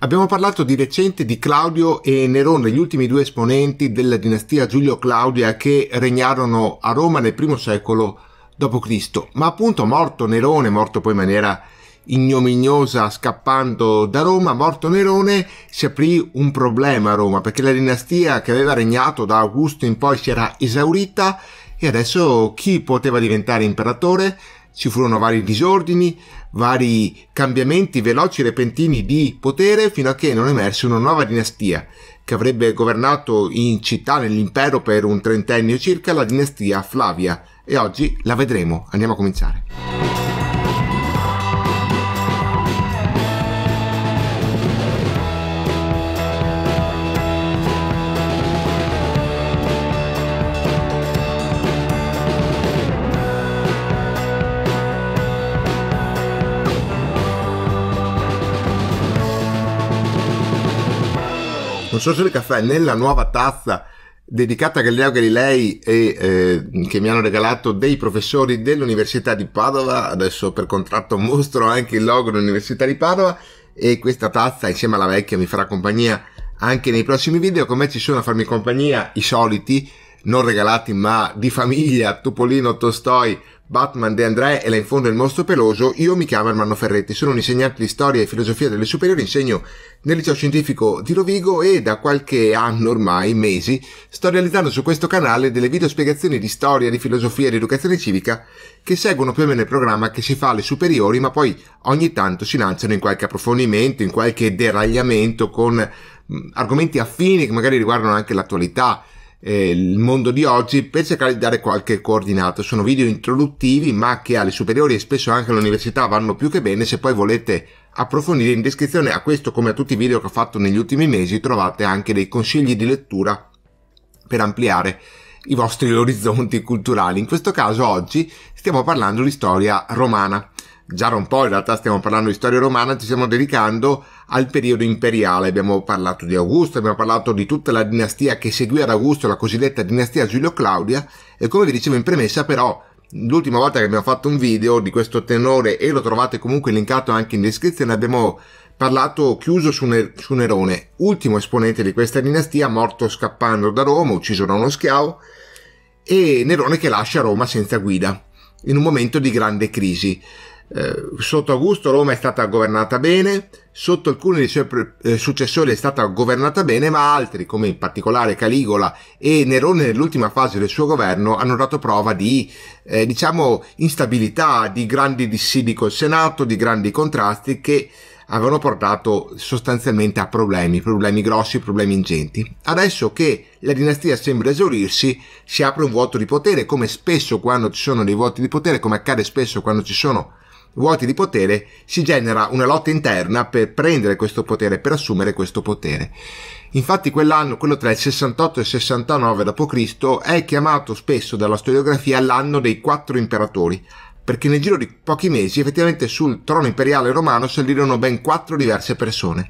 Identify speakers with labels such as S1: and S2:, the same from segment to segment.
S1: Abbiamo parlato di recente di Claudio e Nerone, gli ultimi due esponenti della dinastia Giulio-Claudia che regnarono a Roma nel primo secolo d.C. Ma appunto morto Nerone, morto poi in maniera ignominiosa scappando da Roma, morto Nerone, si aprì un problema a Roma perché la dinastia che aveva regnato da Augusto in poi si era esaurita e adesso chi poteva diventare imperatore? Ci furono vari disordini, vari cambiamenti veloci e repentini di potere fino a che non emerse una nuova dinastia che avrebbe governato in città, nell'impero per un trentennio circa, la dinastia Flavia. E oggi la vedremo. Andiamo a cominciare. Consorzio del Caffè nella nuova tazza dedicata a Galileo Galilei e eh, che mi hanno regalato dei professori dell'Università di Padova, adesso per contratto mostro anche il logo dell'Università di Padova e questa tazza insieme alla vecchia mi farà compagnia anche nei prossimi video, con me ci sono a farmi compagnia i soliti, non regalati ma di famiglia, Topolino, Tostoi, Batman De André e là in fondo il mostro peloso, io mi chiamo Ermanno Ferretti, sono un insegnante di storia e filosofia delle superiori, insegno nel liceo scientifico di Rovigo e da qualche anno ormai, mesi, sto realizzando su questo canale delle video spiegazioni di storia, di filosofia e di educazione civica che seguono più o meno il programma che si fa alle superiori ma poi ogni tanto si lanciano in qualche approfondimento, in qualche deragliamento con argomenti affini che magari riguardano anche l'attualità, eh, il mondo di oggi per cercare di dare qualche coordinato. Sono video introduttivi ma che alle superiori e spesso anche all'università vanno più che bene. Se poi volete approfondire in descrizione a questo come a tutti i video che ho fatto negli ultimi mesi trovate anche dei consigli di lettura per ampliare i vostri orizzonti culturali. In questo caso oggi stiamo parlando di storia romana già da un po', in realtà stiamo parlando di storia romana, ci stiamo dedicando al periodo imperiale. Abbiamo parlato di Augusto, abbiamo parlato di tutta la dinastia che seguì ad Augusto, la cosiddetta dinastia Giulio-Claudia, e come vi dicevo in premessa però, l'ultima volta che abbiamo fatto un video di questo tenore, e lo trovate comunque linkato anche in descrizione, abbiamo parlato chiuso su, Ner- su Nerone, ultimo esponente di questa dinastia, morto scappando da Roma, ucciso da uno schiavo, e Nerone che lascia Roma senza guida, in un momento di grande crisi. Eh, sotto Augusto Roma è stata governata bene, sotto alcuni dei suoi eh, successori è stata governata bene, ma altri, come in particolare Caligola e Nerone nell'ultima fase del suo governo, hanno dato prova di, eh, diciamo, instabilità, di grandi dissidi col Senato, di grandi contrasti che avevano portato sostanzialmente a problemi, problemi grossi, problemi ingenti. Adesso che la dinastia sembra esaurirsi, si apre un vuoto di potere, come spesso quando ci sono dei vuoti di potere, come accade spesso quando ci sono vuoti di potere, si genera una lotta interna per prendere questo potere, per assumere questo potere. Infatti quell'anno, quello tra il 68 e il 69 d.C., è chiamato spesso dalla storiografia l'anno dei quattro imperatori, perché nel giro di pochi mesi effettivamente sul trono imperiale romano salirono ben quattro diverse persone,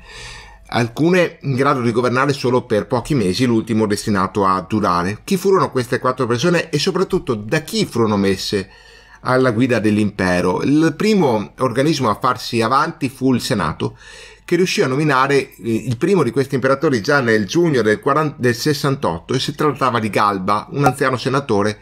S1: alcune in grado di governare solo per pochi mesi, l'ultimo destinato a durare. Chi furono queste quattro persone e soprattutto da chi furono messe alla guida dell'impero. Il primo organismo a farsi avanti fu il Senato, che riuscì a nominare eh, il primo di questi imperatori già nel giugno del, 40, del 68 e si trattava di Galba, un anziano senatore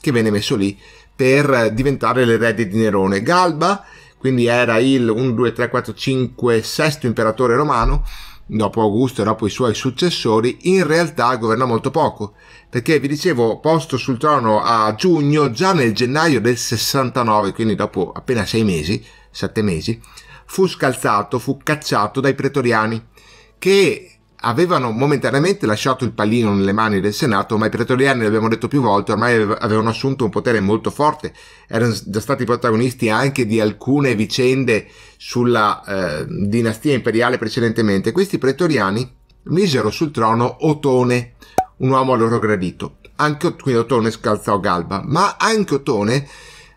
S1: che venne messo lì per diventare l'erede di Nerone. Galba quindi era il 1, 2, 3, 4, 5, sesto imperatore romano dopo Augusto e dopo i suoi successori, in realtà governò molto poco, perché vi dicevo, posto sul trono a giugno, già nel gennaio del 69, quindi dopo appena sei mesi, sette mesi, fu scalzato, fu cacciato dai pretoriani, che avevano momentaneamente lasciato il pallino nelle mani del Senato, ma i pretoriani, l'abbiamo detto più volte, ormai avevano assunto un potere molto forte, erano già stati protagonisti anche di alcune vicende sulla eh, dinastia imperiale precedentemente. Questi pretoriani misero sul trono Otone, un uomo a loro gradito. Anche, quindi Otone scalzò Galba, ma anche Otone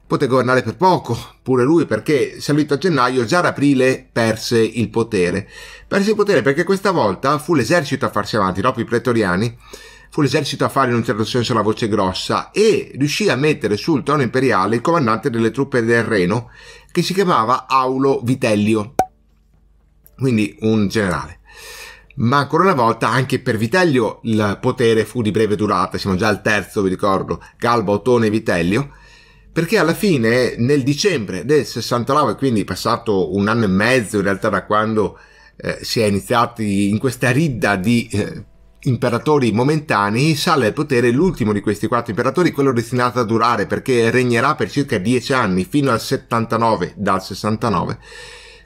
S1: poté governare per poco, pure lui perché salito a gennaio già ad aprile perse il potere. Perse il potere perché questa volta fu l'esercito a farsi avanti, dopo i pretoriani, fu l'esercito a fare in un certo senso la voce grossa e riuscì a mettere sul trono imperiale il comandante delle truppe del Reno che si chiamava Aulo Vitellio, quindi un generale. Ma ancora una volta anche per Vitellio il potere fu di breve durata, siamo già al terzo vi ricordo, Galba, Ottone e Vitellio perché alla fine nel dicembre del 69, quindi passato un anno e mezzo in realtà da quando eh, si è iniziati in questa ridda di eh, imperatori momentanei, sale al potere l'ultimo di questi quattro imperatori, quello destinato a durare perché regnerà per circa dieci anni, fino al 79, dal 69.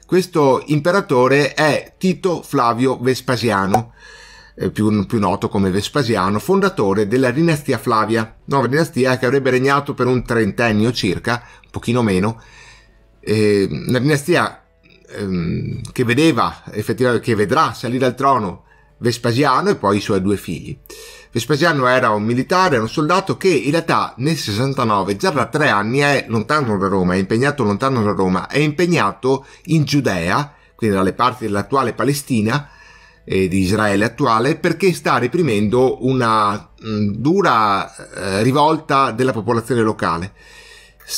S1: Questo imperatore è Tito Flavio Vespasiano. Eh, più, più, noto come Vespasiano, fondatore della dinastia Flavia, nuova dinastia che avrebbe regnato per un trentennio circa, un pochino meno, eh, una dinastia ehm, che vedeva effettivamente, che vedrà salire al trono Vespasiano e poi i suoi due figli. Vespasiano era un militare, un soldato che in realtà nel 69, già da tre anni, è lontano da Roma, è impegnato lontano da Roma, è impegnato in Giudea, quindi dalle parti dell'attuale Palestina, eh, di Israele attuale perché sta reprimendo una mh, mm, dura eh, rivolta della popolazione locale.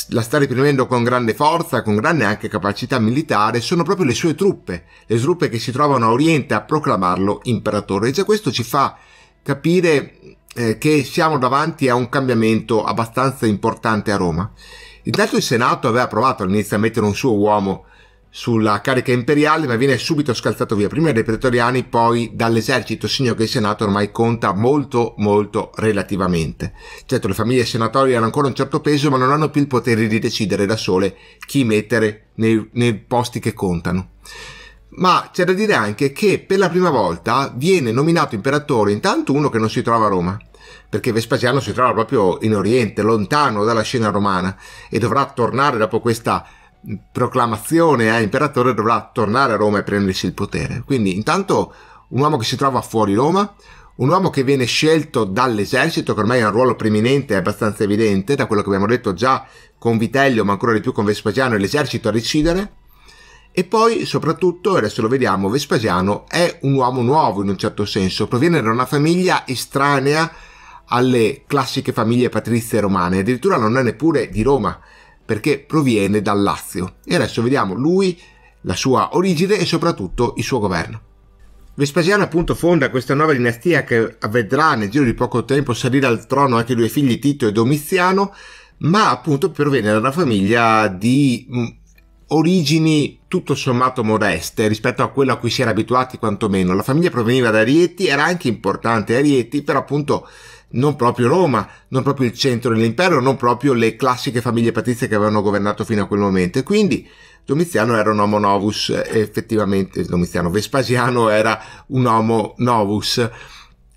S1: La sta reprimendo con grande forza, con grande anche capacità militare, sono proprio le sue truppe, le truppe che si trovano a Oriente a proclamarlo imperatore. E già questo ci fa capire eh, che siamo davanti a un cambiamento abbastanza importante a Roma. Intanto il Senato aveva provato all'inizio a mettere un suo uomo sulla carica imperiale ma viene subito scalzato via prima dai pretoriani poi dall'esercito segno che il senato ormai conta molto molto relativamente certo le famiglie senatorie hanno ancora un certo peso ma non hanno più il potere di decidere da sole chi mettere nei, nei posti che contano ma c'è da dire anche che per la prima volta viene nominato imperatore intanto uno che non si trova a Roma perché Vespasiano si trova proprio in Oriente, lontano dalla scena romana, e dovrà tornare dopo questa proclamazione a imperatore dovrà tornare a Roma e prendersi il potere. Quindi intanto un uomo che si trova fuori Roma, un uomo che viene scelto dall'esercito, che ormai ha un ruolo preminente e abbastanza evidente, da quello che abbiamo detto già con Vitellio, ma ancora di più con Vespasiano, è l'esercito a decidere. E poi, soprattutto, adesso lo vediamo, Vespasiano è un uomo nuovo in un certo senso, proviene da una famiglia estranea alle classiche famiglie patrizie romane, addirittura non è neppure di Roma, perché proviene dal Lazio. E adesso vediamo lui, la sua origine e soprattutto il suo governo. Vespasiano appunto fonda questa nuova dinastia che vedrà nel giro di poco tempo salire al trono anche i due figli Tito e Domiziano, ma appunto proviene da una famiglia di mm, origini tutto sommato modeste rispetto a quella a cui si era abituati quantomeno. La famiglia proveniva da Rieti, era anche importante a Rieti, però appunto non proprio Roma, non proprio il centro dell'impero, non proprio le classiche famiglie patrizie che avevano governato fino a quel momento. quindi Domiziano era un homo novus, effettivamente, Domiziano Vespasiano era un homo novus.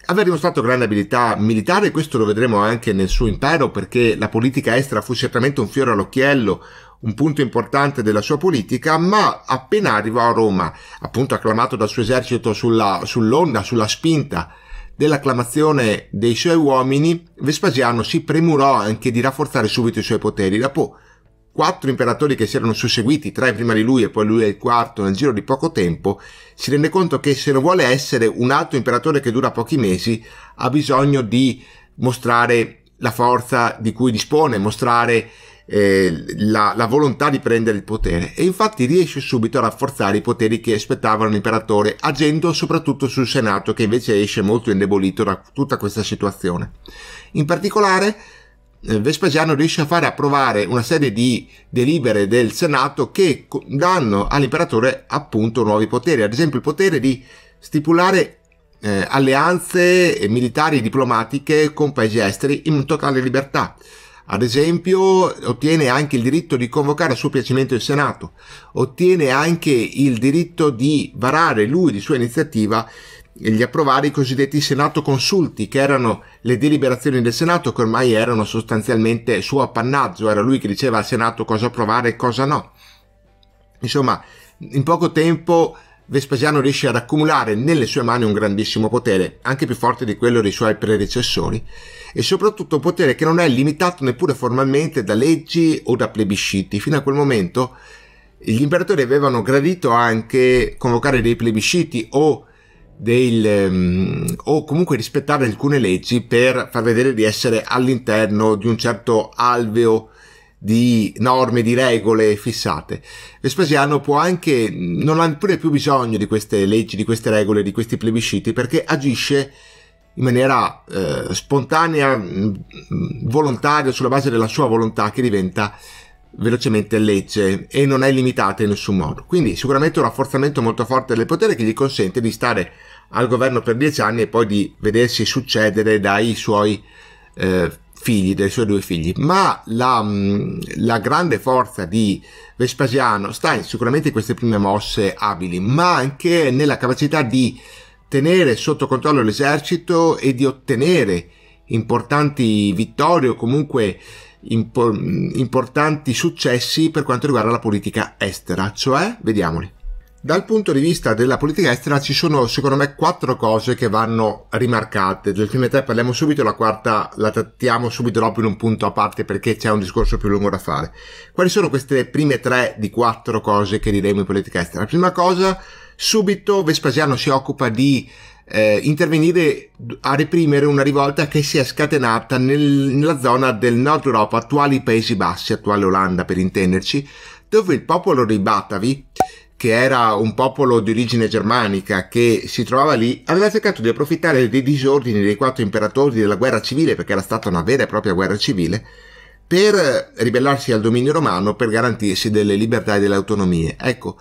S1: Aveva dimostrato grande abilità militare, questo lo vedremo anche nel suo impero, perché la politica estera fu certamente un fiore all'occhiello, un punto importante della sua politica, ma appena arrivò a Roma, appunto acclamato dal suo esercito sulla, sull'onda, sulla spinta dell'acclamazione dei suoi uomini, Vespasiano si premurò anche di rafforzare subito i suoi poteri. Dopo quattro imperatori che si erano susseguiti, tre prima di lui e poi lui è il quarto nel giro di poco tempo, si rende conto che se non vuole essere un altro imperatore che dura pochi mesi, ha bisogno di mostrare la forza di cui dispone, mostrare eh, la, la, volontà di prendere il potere e infatti riesce subito a rafforzare i poteri che aspettavano l'imperatore agendo soprattutto sul senato che invece esce molto indebolito da tutta questa situazione in particolare eh, Vespasiano riesce a fare approvare una serie di delibere del senato che danno all'imperatore appunto nuovi poteri ad esempio il potere di stipulare eh, alleanze militari e diplomatiche con paesi esteri in totale libertà ad esempio, ottiene anche il diritto di convocare a suo piacimento il Senato, ottiene anche il diritto di varare lui di sua iniziativa e gli approvare i cosiddetti Senato Consulti, che erano le deliberazioni del Senato, che ormai erano sostanzialmente suo appannaggio, era lui che diceva al Senato cosa approvare e cosa no. Insomma, in poco tempo Vespasiano riesce ad accumulare nelle sue mani un grandissimo potere, anche più forte di quello dei suoi predecessori, e soprattutto un potere che non è limitato neppure formalmente da leggi o da plebisciti. Fino a quel momento gli imperatori avevano gradito anche convocare dei plebisciti o, del, mm, o comunque rispettare alcune leggi per far vedere di essere all'interno di un certo alveo di norme, di regole fissate. Vespasiano può anche, non ha neppure più bisogno di queste leggi, di queste regole, di questi plebisciti, perché agisce in maniera eh, spontanea, mm, mm, volontaria, sulla base della sua volontà che diventa velocemente legge e non è limitata in nessun modo. Quindi sicuramente un rafforzamento molto forte del potere che gli consente di stare al governo per dieci anni e poi di vedersi succedere dai suoi eh, figli, dei suoi due figli, ma la, mm, la grande forza di Vespasiano sta in sicuramente in queste prime mosse abili, ma anche nella capacità di tenere sotto controllo l'esercito e di ottenere importanti vittorie o comunque impo- mm, importanti successi per quanto riguarda la politica estera, cioè, vediamoli. Dal punto di vista della politica estera ci sono secondo me quattro cose che vanno rimarcate. Delle prime tre parliamo subito, la quarta la trattiamo subito dopo in un punto a parte perché c'è un discorso più lungo da fare. Quali sono queste prime tre di quattro cose che diremo in politica estera? La prima cosa, subito Vespasiano si occupa di eh, intervenire a reprimere una rivolta che si è scatenata nel, nella zona del nord Europa, attuali Paesi Bassi, attuale Olanda per intenderci, dove il popolo dei Batavi che era un popolo di origine germanica che si trovava lì, aveva cercato di approfittare dei disordini dei quattro imperatori della guerra civile, perché era stata una vera e propria guerra civile, per ribellarsi al dominio romano per garantirsi delle libertà e delle autonomie. Ecco,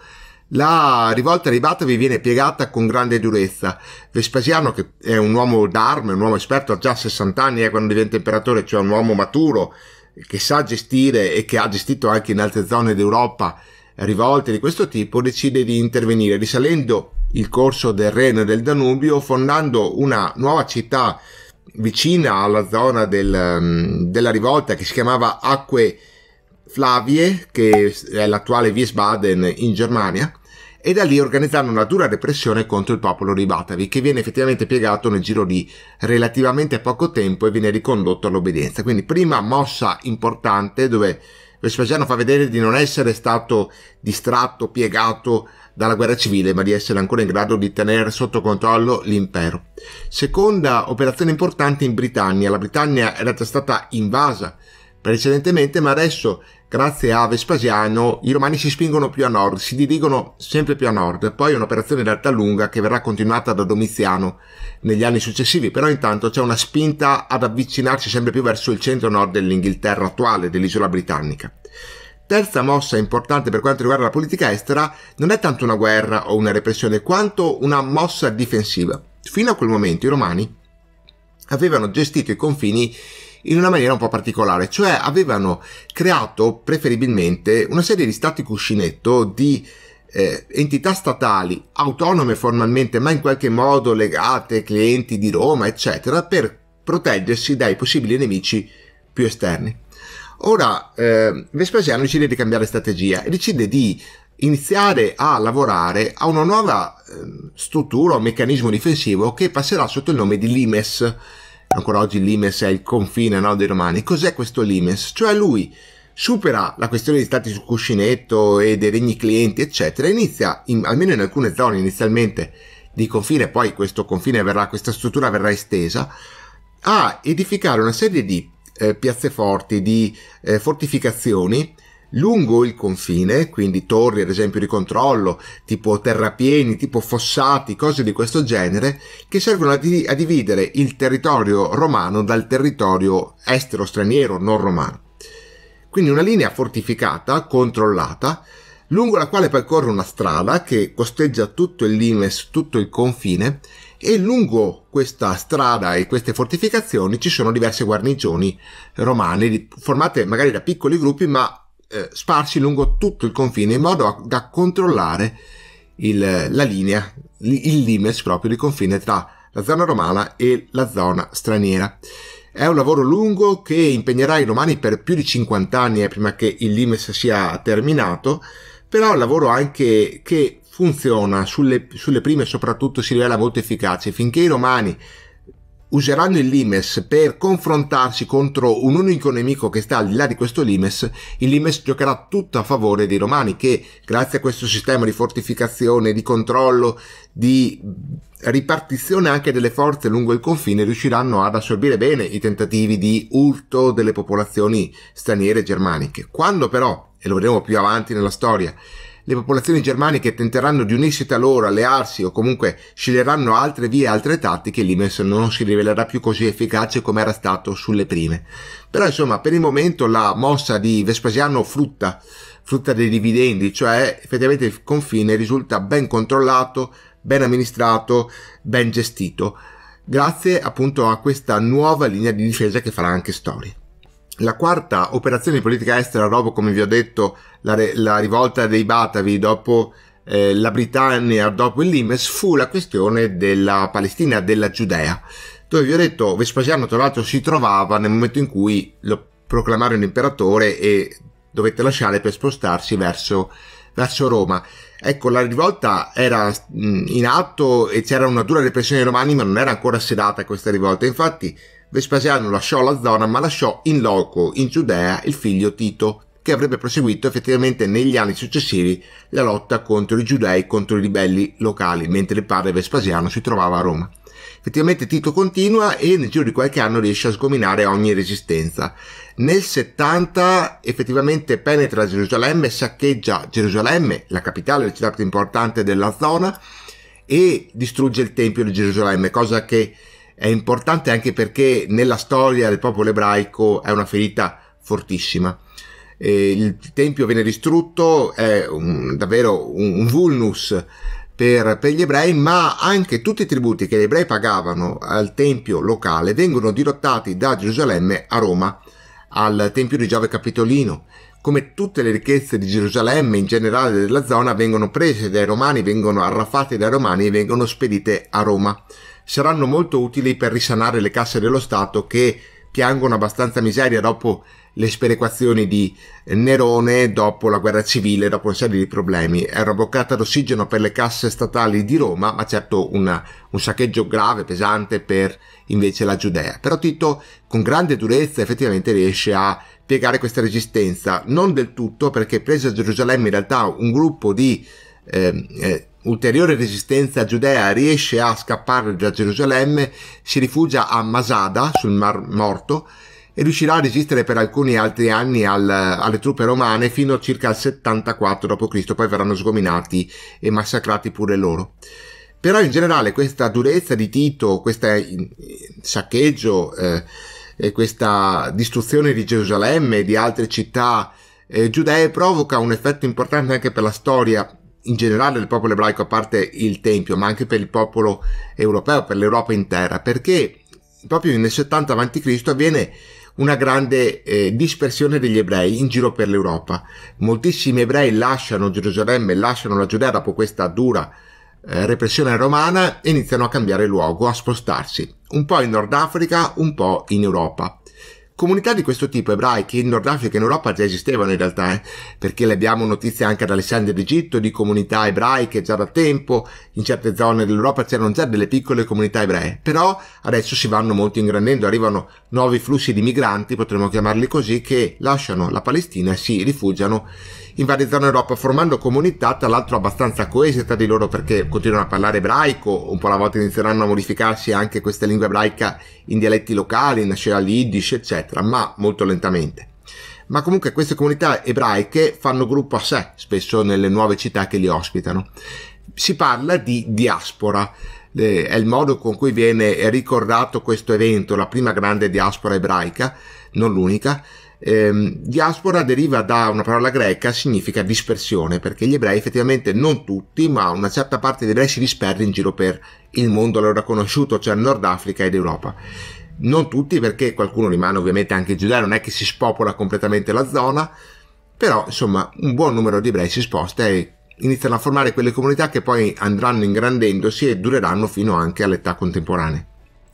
S1: la rivolta dei Batavi viene piegata con grande durezza. Vespasiano, che è un uomo d'arme, un uomo esperto, ha già 60 anni eh, quando diventa imperatore, cioè un uomo maturo, che sa gestire e che ha gestito anche in altre zone d'Europa, rivolte di questo tipo decide di intervenire risalendo il corso del Reno e del Danubio fondando una nuova città vicina alla zona del, mm, della rivolta che si chiamava Acque Flavie che è l'attuale Wiesbaden in Germania e da lì organizzarono una dura repressione contro il popolo di Batavi, che viene effettivamente piegato nel giro di relativamente poco tempo e viene ricondotto all'obbedienza. Quindi prima mossa importante dove lo fa vedere di non essere stato distratto, piegato dalla guerra civile, ma di essere ancora in grado di tenere sotto controllo l'impero. Seconda operazione importante in Britannia. La Britannia era già stata invasa precedentemente, ma adesso grazie a Vespasiano, i romani si spingono più a nord, si dirigono sempre più a nord. Poi è un'operazione in lunga che verrà continuata da Domiziano negli anni successivi, però intanto c'è una spinta ad avvicinarsi sempre più verso il centro-nord dell'Inghilterra attuale, dell'isola britannica. Terza mossa importante per quanto riguarda la politica estera non è tanto una guerra o una repressione, quanto una mossa difensiva. Fino a quel momento i romani avevano gestito i confini in una maniera un po' particolare, cioè avevano creato preferibilmente una serie di stati cuscinetto di eh, entità statali autonome formalmente, ma in qualche modo legate, clienti di Roma, eccetera, per proteggersi dai possibili nemici più esterni. Ora eh, Vespasiano decide di cambiare strategia e decide di iniziare a lavorare a una nuova eh, struttura o meccanismo difensivo che passerà sotto il nome di Limes ancora oggi Limes è il confine no, dei romani. Cos'è questo Limes? Cioè lui supera la questione di stati sul cuscinetto e dei regni clienti, eccetera, inizia, in, almeno in alcune zone inizialmente di confine, poi questo confine verrà, questa struttura verrà estesa, a edificare una serie di eh, piazze forti, di eh, fortificazioni, lungo il confine, quindi torri ad esempio di controllo, tipo terrapieni, tipo fossati, cose di questo genere, che servono a, di- a dividere il territorio romano dal territorio estero, straniero, non romano. Quindi una linea fortificata, controllata, lungo la quale percorre una strada che costeggia tutto il limes, tutto il confine, e lungo questa strada e queste fortificazioni ci sono diverse guarnigioni romane, formate magari da piccoli gruppi, ma eh, sparsi lungo tutto il confine in modo a, da controllare il, la linea, il limes proprio di confine tra la zona romana e la zona straniera. È un lavoro lungo che impegnerà i romani per più di 50 anni eh, prima che il limes sia terminato, però è un lavoro anche che funziona sulle, sulle prime soprattutto si rivela molto efficace finché i romani useranno il Limes per confrontarsi contro un unico nemico che sta al di là di questo Limes, il Limes giocherà tutto a favore dei Romani che grazie a questo sistema di fortificazione, di controllo, di ripartizione anche delle forze lungo il confine riusciranno ad assorbire bene i tentativi di urto delle popolazioni straniere germaniche. Quando però, e lo vedremo più avanti nella storia, le popolazioni germaniche tenteranno di unirsi tra loro, allearsi o comunque sceglieranno altre vie e altre tattiche, l'IMES non si rivelerà più così efficace come era stato sulle prime. Però insomma, per il momento la mossa di Vespasiano frutta, frutta dei dividendi, cioè effettivamente il confine risulta ben controllato, ben amministrato, ben gestito, grazie appunto a questa nuova linea di difesa che farà anche storia. La quarta operazione di politica estera dopo, come vi ho detto, la, re- la rivolta dei Batavi dopo eh, la Britannia, dopo il Limes, fu la questione della Palestina, della Giudea, dove vi ho detto Vespasiano tra l'altro si trovava nel momento in cui lo proclamarono imperatore e dovette lasciare per spostarsi verso, verso Roma. Ecco, la rivolta era in atto e c'era una dura repressione dei romani, ma non era ancora sedata questa rivolta. Infatti, Vespasiano lasciò la zona ma lasciò in loco in Giudea il figlio Tito, che avrebbe proseguito effettivamente negli anni successivi la lotta contro i giudei contro i ribelli locali, mentre il padre Vespasiano si trovava a Roma. Effettivamente Tito continua e nel giro di qualche anno riesce a sgominare ogni resistenza. Nel 70 effettivamente penetra Gerusalemme, saccheggia Gerusalemme, la capitale, la città più importante della zona, e distrugge il Tempio di Gerusalemme, cosa che è importante anche perché nella storia del popolo ebraico è una ferita fortissima. Eh, il tempio viene distrutto, è un, davvero un, un vulnus per, per, gli ebrei, ma anche tutti i tributi che gli ebrei pagavano al tempio locale vengono dirottati da Gerusalemme a Roma, al tempio di Giove Capitolino. Come tutte le ricchezze di Gerusalemme in generale della zona vengono prese dai romani, vengono arraffate dai romani e vengono spedite a Roma saranno molto utili per risanare le casse dello Stato che piangono abbastanza miseria dopo le sperequazioni di Nerone, dopo la guerra civile, dopo una serie di problemi. Era boccata d'ossigeno per le casse statali di Roma, ma certo una, un saccheggio grave, pesante per invece la Giudea. Però Tito con grande durezza effettivamente riesce a piegare questa resistenza, non del tutto perché presa a Gerusalemme in realtà un gruppo di ehm, eh, eh, ulteriore resistenza giudea riesce a scappare da Gerusalemme, si rifugia a Masada sul Mar Morto e riuscirà a resistere per alcuni altri anni al, alle truppe romane fino a circa il 74 d.C., poi verranno sgominati e massacrati pure loro. Però in generale questa durezza di Tito, questo mm, saccheggio eh, e questa distruzione di Gerusalemme e di altre città eh, giudee provoca un effetto importante anche per la storia in generale del popolo ebraico, a parte il Tempio, ma anche per il popolo europeo, per l'Europa intera, perché proprio nel 70 a.C. avviene una grande eh, dispersione degli ebrei in giro per l'Europa. Moltissimi ebrei lasciano Gerusalemme, lasciano la Giudea dopo questa dura eh, repressione romana e iniziano a cambiare luogo, a spostarsi, un po' in Nord Africa, un po' in Europa. Comunità di questo tipo ebraiche in Nord Africa e in Europa già esistevano in realtà, eh? perché le abbiamo notizie anche ad Alessandria d'Egitto di comunità ebraiche già da tempo, in certe zone dell'Europa c'erano già delle piccole comunità ebree, però adesso si vanno molto ingrandendo, arrivano nuovi flussi di migranti, potremmo chiamarli così, che lasciano la Palestina e si rifugiano in varie zone d'Europa formando comunità tra l'altro abbastanza coese tra di loro perché continuano a parlare ebraico, un po' alla volta inizieranno a modificarsi anche questa lingua ebraica in dialetti locali, nascerà l'Iddish eccetera, ma molto lentamente. Ma comunque queste comunità ebraiche fanno gruppo a sé, spesso nelle nuove città che li ospitano. Si parla di diaspora, eh, è il modo con cui viene ricordato questo evento, la prima grande diaspora ebraica, non l'unica, eh, diaspora deriva da una parola greca, significa dispersione, perché gli ebrei effettivamente non tutti, ma una certa parte degli ebrei si disperde in giro per il mondo allora conosciuto, cioè Nord Africa ed Europa. Non tutti, perché qualcuno rimane ovviamente anche in giudeo, non è che si spopola completamente la zona, però insomma un buon numero di ebrei si sposta e iniziano a formare quelle comunità che poi andranno ingrandendosi e dureranno fino anche all'età contemporanea.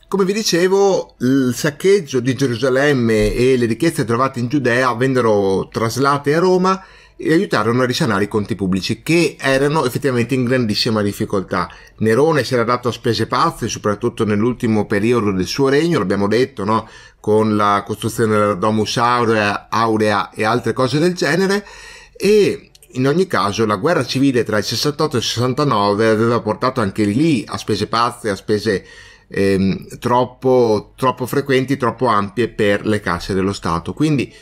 S1: Come vi dicevo, il saccheggio di Gerusalemme e le ricchezze trovate in Giudea vennero traslate a Roma e aiutarono a risanare i conti pubblici che erano effettivamente in grandissima difficoltà. Nerone si era dato a spese pazze, soprattutto nell'ultimo periodo del suo regno, l'abbiamo detto, no? con la costruzione della Domus Aurea, Aurea e altre cose del genere e in ogni caso la guerra civile tra il 68 e il 69 aveva portato anche lì a spese pazze, a spese ehm, troppo, troppo frequenti, troppo ampie per le casse dello Stato. Quindi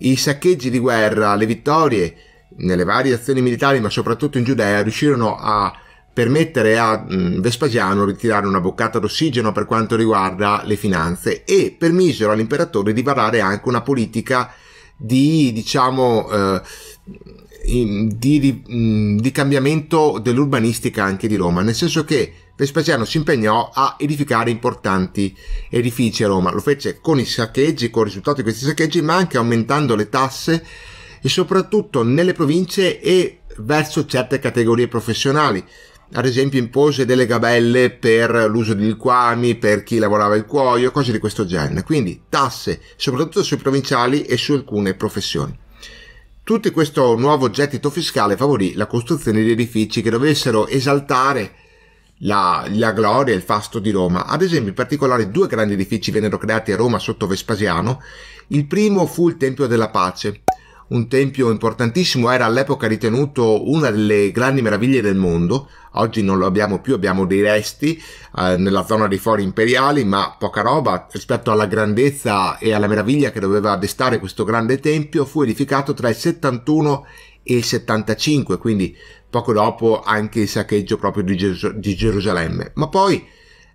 S1: i saccheggi di guerra, le vittorie nelle varie azioni militari, ma soprattutto in Giudea, riuscirono a permettere a mm, Vespasiano di ritirare una boccata d'ossigeno per quanto riguarda le finanze e permisero all'imperatore di varare anche una politica di diciamo eh, di, mm, di cambiamento dell'urbanistica anche di Roma, nel senso che Vespasiano si impegnò a edificare importanti edifici a Roma, lo fece con i saccheggi, con il risultato di questi saccheggi, ma anche aumentando le tasse e soprattutto nelle province e verso certe categorie professionali. Ad esempio impose delle gabelle per l'uso di liquami, per chi lavorava il cuoio, cose di questo genere. Quindi tasse soprattutto sui provinciali e su alcune professioni. Tutto questo nuovo gettito fiscale favorì la costruzione di edifici che dovessero esaltare la, la, gloria e il fasto di Roma. Ad esempio, in particolare, due grandi edifici vennero creati a Roma sotto Vespasiano. Il primo fu il Tempio della Pace, un tempio importantissimo, era all'epoca ritenuto una delle grandi meraviglie del mondo, oggi non lo abbiamo più, abbiamo dei resti eh, nella zona dei fori imperiali, ma poca roba rispetto alla grandezza e alla meraviglia che doveva destare questo grande tempio, fu edificato tra il 71 e il 75, quindi poco dopo anche il saccheggio proprio di, Ger- di Gerusalemme. Ma poi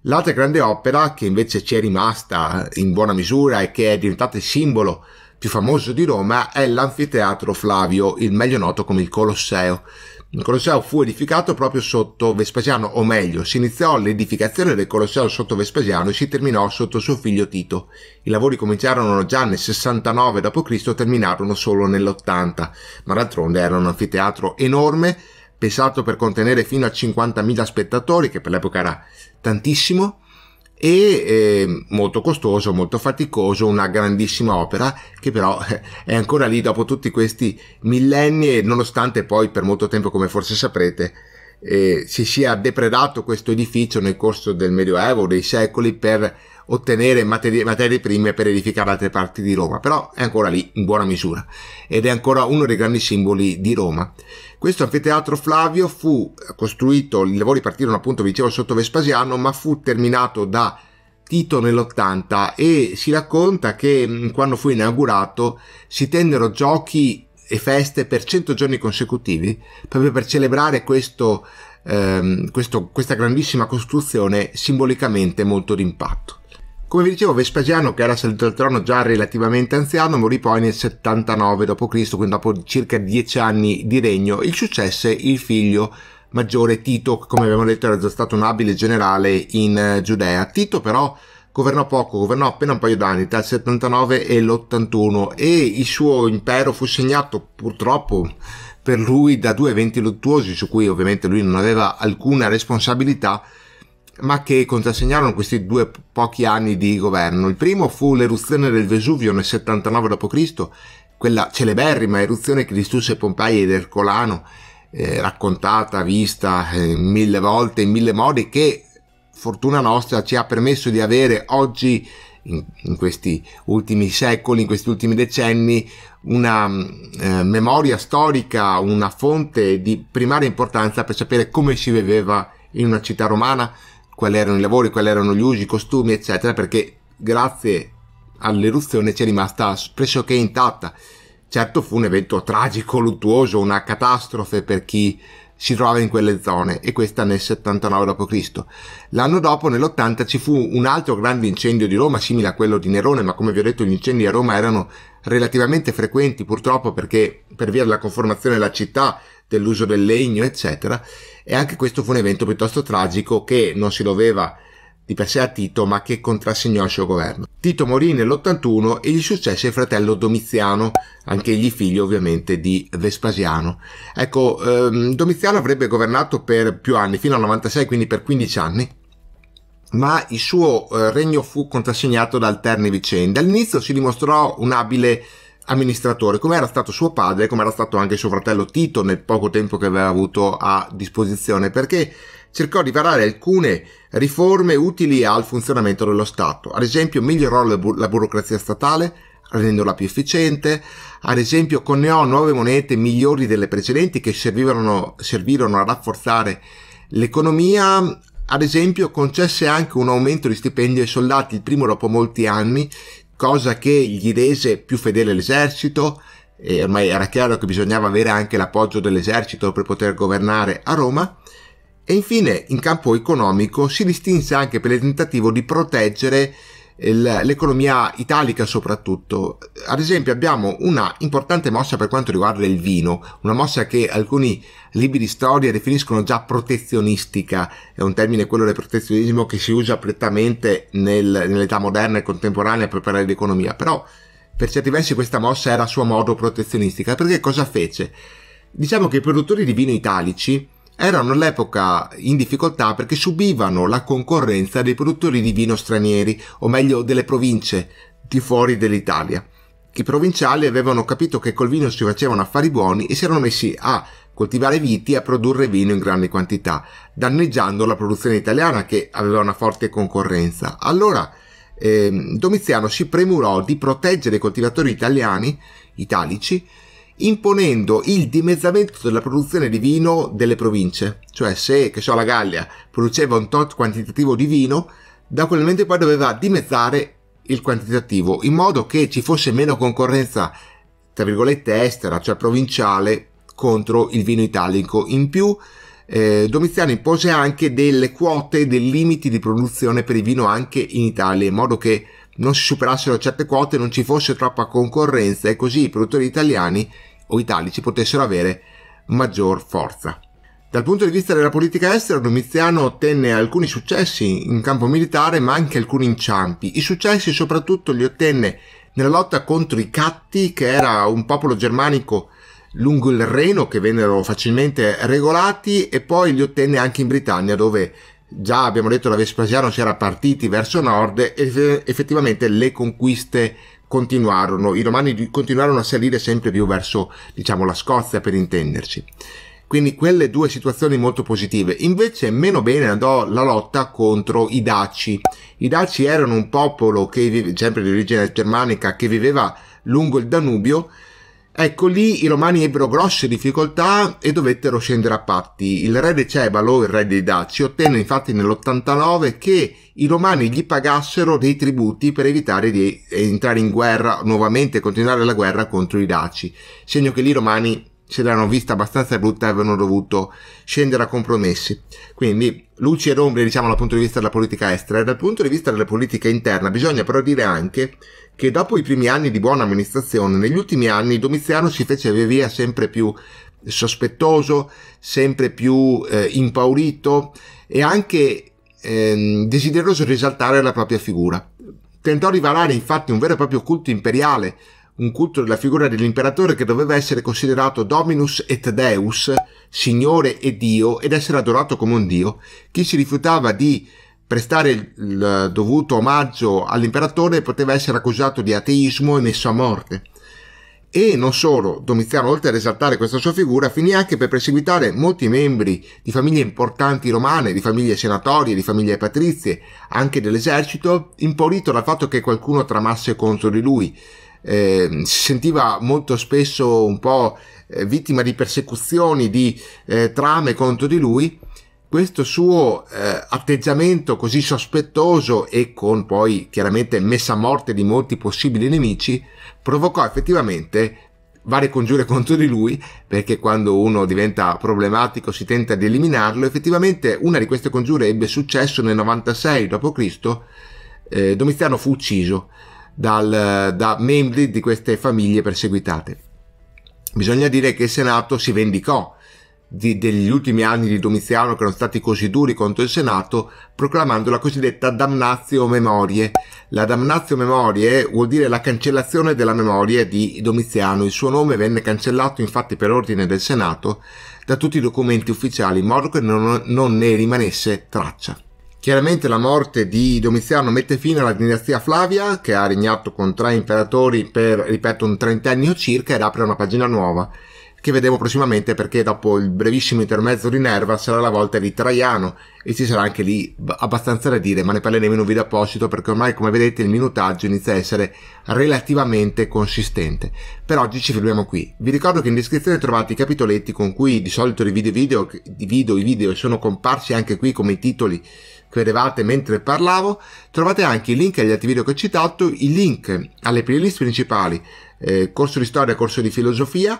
S1: l'altra grande opera che invece ci è rimasta in buona misura e che è diventata il simbolo più famoso di Roma è l'anfiteatro Flavio, il meglio noto come il Colosseo. Il Colosseo fu edificato proprio sotto Vespasiano, o meglio, si iniziò l'edificazione del Colosseo sotto Vespasiano e si terminò sotto suo figlio Tito. I lavori cominciarono già nel 69 d.C. e terminarono solo nell'80, ma d'altronde era un anfiteatro enorme, pensato per contenere fino a 50.000 spettatori, che per l'epoca era tantissimo, e ehm, molto costoso, molto faticoso, una grandissima opera che però è ancora lì dopo tutti questi millenni e nonostante poi per molto tempo, come forse saprete, eh, si sia depredato questo edificio nel corso del Medioevo, dei secoli, per ottenere materie, materie prime per edificare altre parti di Roma, però è ancora lì in buona misura ed è ancora uno dei grandi simboli di Roma. Questo anfiteatro Flavio fu costruito, i lavori partirono appunto, vi dicevo, sotto Vespasiano, ma fu terminato da Tito nell'80 e si racconta che mm, quando fu inaugurato si tennero giochi e feste per 100 giorni consecutivi proprio per celebrare questo, ehm, questo, questa grandissima costruzione simbolicamente molto d'impatto. Come vi dicevo, Vespasiano, che era salito al trono già relativamente anziano, morì poi nel 79 d.C., quindi dopo circa dieci anni di regno, e successe il figlio maggiore Tito, che come abbiamo detto era già stato un abile generale in eh, Giudea. Tito però governò poco, governò appena un paio d'anni, tra il 79 e l'81, e il suo impero fu segnato purtroppo per lui da due eventi luttuosi su cui ovviamente lui non aveva alcuna responsabilità, ma che contrassegnarono questi due pochi anni di governo. Il primo fu l'eruzione del Vesuvio nel 79 d.C., quella celeberrima eruzione che distrusse Pompei ed Ercolano, eh, raccontata, vista eh, mille volte in mille modi, che fortuna nostra ci ha permesso di avere oggi in, questi ultimi secoli, in questi ultimi decenni, una eh, memoria storica, una fonte di primaria importanza per sapere come si viveva in una città romana, quali erano i lavori, quali erano gli usi, i costumi, eccetera, perché grazie all'eruzione ci è rimasta pressoché intatta. Certo fu un evento tragico, luttuoso, una catastrofe per chi si trovava in quelle zone e questa nel 79 d.C. L'anno dopo, nell'80, ci fu un altro grande incendio di Roma, simile a quello di Nerone, ma come vi ho detto gli incendi a Roma erano relativamente frequenti purtroppo perché per via della conformazione della città, dell'uso del legno, eccetera. E anche questo fu un evento piuttosto tragico che non si doveva di per sé a Tito ma che contrassegnò il suo governo. Tito morì nell'81 e gli successe il fratello Domiziano, anche egli figlio ovviamente di Vespasiano. Ecco, ehm, Domiziano avrebbe governato per più anni, fino al 96, quindi per 15 anni, ma il suo eh, regno fu contrassegnato da alterne vicende. All'inizio si dimostrò un abile amministratore, come era stato suo padre, come era stato anche suo fratello Tito nel poco tempo che aveva avuto a disposizione, perché cercò di varare alcune riforme utili al funzionamento dello Stato. Ad esempio, migliorò la, bu- la burocrazia statale, rendendola più efficiente, ad esempio coniò nuove monete migliori delle precedenti che servivano, servirono a rafforzare l'economia, ad esempio concesse anche un aumento di stipendi ai soldati, il primo dopo molti anni, cosa che gli rese più fedele l'esercito e ormai era chiaro che bisognava avere anche l'appoggio dell'esercito per poter governare a Roma e infine in campo economico si distinse anche per il tentativo di proteggere eh, l'economia italica soprattutto. Ad esempio abbiamo una importante mossa per quanto riguarda il vino, una mossa che alcuni libri di storia definiscono già protezionistica, è un termine quello del protezionismo che si usa prettamente nel, nell'età moderna e contemporanea per parlare di economia, però per certi versi questa mossa era a suo modo protezionistica, perché cosa fece? Diciamo che i produttori di vino italici erano all'epoca in difficoltà perché subivano la concorrenza dei produttori di vino stranieri, o meglio delle province di fuori dell'Italia. I provinciali avevano capito che col vino si facevano affari buoni e si erano messi a coltivare viti e a produrre vino in grandi quantità, danneggiando la produzione italiana che aveva una forte concorrenza. Allora eh, Domiziano si premurò di proteggere i coltivatori italiani, italici, imponendo il dimezzamento della produzione di vino delle province. Cioè se, che so, la Gallia produceva un tot quantitativo di vino, da quel momento poi doveva dimezzare il quantitativo, in modo che ci fosse meno concorrenza, tra virgolette, estera, cioè provinciale, contro il vino italico. In più, eh, Domiziano impose anche delle quote, dei limiti di produzione per il vino anche in Italia, in modo che non si superassero certe quote, non ci fosse troppa concorrenza e così i produttori italiani o italici potessero avere maggior forza. Dal punto di vista della politica estera, Domiziano ottenne alcuni successi in campo militare, ma anche alcuni inciampi. I successi soprattutto li ottenne nella lotta contro i Catti, che era un popolo germanico lungo il Reno che vennero facilmente regolati e poi li ottenne anche in Britannia dove già abbiamo detto la Vespasiano si era partiti verso nord e effettivamente le conquiste continuarono, i romani continuarono a salire sempre più verso diciamo, la Scozia per intenderci. Quindi quelle due situazioni molto positive. Invece meno bene andò la lotta contro i Daci. I Daci erano un popolo che vive, sempre di origine germanica che viveva lungo il Danubio Ecco lì i romani ebbero grosse difficoltà e dovettero scendere a patti. Il re Decebalo, il re dei Daci, ottenne infatti nell'89 che i romani gli pagassero dei tributi per evitare di entrare in guerra nuovamente continuare la guerra contro i Daci, segno che lì i romani se l'hanno vista abbastanza brutta e avevano dovuto scendere a compromessi. Quindi luci ed ombre diciamo dal punto di vista della politica estera e dal punto di vista della politica interna bisogna però dire anche che dopo i primi anni di buona amministrazione, negli ultimi anni Domiziano si fece via via sempre più sospettoso, sempre più eh, impaurito e anche eh, desideroso di esaltare la propria figura. Tentò di varare infatti un vero e proprio culto imperiale un culto della figura dell'imperatore che doveva essere considerato Dominus et Deus, Signore e Dio, ed essere adorato come un Dio, chi si rifiutava di prestare il dovuto omaggio all'imperatore poteva essere accusato di ateismo e messo a morte. E non solo, Domiziano, oltre ad esaltare questa sua figura, finì anche per perseguitare molti membri di famiglie importanti romane, di famiglie senatorie, di famiglie patrizie, anche dell'esercito, impaurito dal fatto che qualcuno tramasse contro di lui eh, si sentiva molto spesso un po' eh, vittima di persecuzioni, di eh, trame contro di lui, questo suo eh, atteggiamento così sospettoso e con poi chiaramente messa a morte di molti possibili nemici provocò effettivamente varie congiure contro di lui perché quando uno diventa problematico si tenta di eliminarlo effettivamente una di queste congiure ebbe successo nel 96 d.C. Eh, Domiziano fu ucciso dal, da membri di queste famiglie perseguitate. Bisogna dire che il Senato si vendicò di, degli ultimi anni di Domiziano che erano stati così duri contro il Senato, proclamando la cosiddetta damnatio memorie. La damnatio memorie vuol dire la cancellazione della memoria di Domiziano. Il suo nome venne cancellato infatti per ordine del Senato da tutti i documenti ufficiali in modo che non, non ne rimanesse traccia. Chiaramente la morte di Domiziano mette fine alla dinastia Flavia, che ha regnato con tre imperatori per, ripeto, un trentennio circa ed apre una pagina nuova, che vedremo prossimamente perché dopo il brevissimo intermezzo di Nerva sarà la volta di Traiano e ci sarà anche lì abbastanza da dire, ma ne parleremo in un video apposito perché ormai come vedete il minutaggio inizia a essere relativamente consistente. Per oggi ci fermiamo qui. Vi ricordo che in descrizione trovate i capitoletti con cui di solito i video, video, i video, i sono comparsi anche qui come titoli credevate mentre parlavo, trovate anche i link agli altri video che ho citato, i link alle playlist principali, eh, corso di storia, corso di filosofia,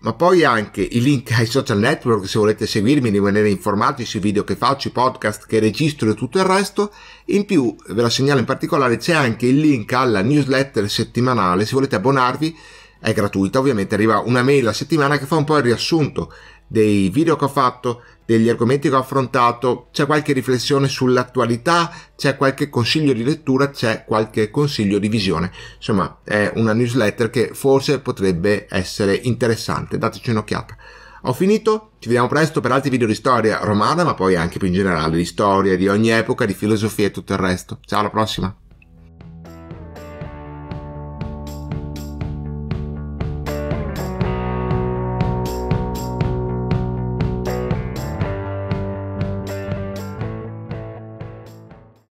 S1: ma poi anche i link ai social network se volete seguirmi rimanere informati sui video che faccio, i podcast che registro e tutto il resto. In più, ve la segnalo in particolare, c'è anche il link alla newsletter settimanale, se volete abbonarvi è gratuita, ovviamente arriva una mail a settimana che fa un po' il riassunto dei video che ho fatto, degli argomenti che ho affrontato, c'è qualche riflessione sull'attualità, c'è qualche consiglio di lettura, c'è qualche consiglio di visione. Insomma, è una newsletter che forse potrebbe essere interessante, dateci un'occhiata. Ho finito, ci vediamo presto per altri video di storia romana, ma poi anche più in generale di storia, di ogni epoca, di filosofia e tutto il resto. Ciao, alla prossima!